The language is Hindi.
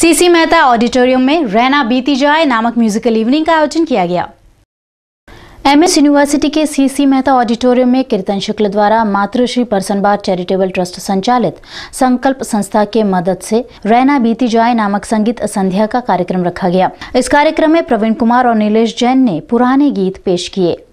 सीसी मेहता ऑडिटोरियम में रैना बीती जाए नामक म्यूजिकल इवनिंग का आयोजन किया गया एमएस यूनिवर्सिटी के सीसी मेहता ऑडिटोरियम में कीर्तन शुक्ल द्वारा मातृश्री परसनबार चैरिटेबल ट्रस्ट संचालित संकल्प संस्था के मदद से रैना बीती जाए नामक संगीत संध्या का कार्यक्रम रखा गया इस कार्यक्रम में प्रवीण कुमार और नीलेष जैन ने पुराने गीत पेश किए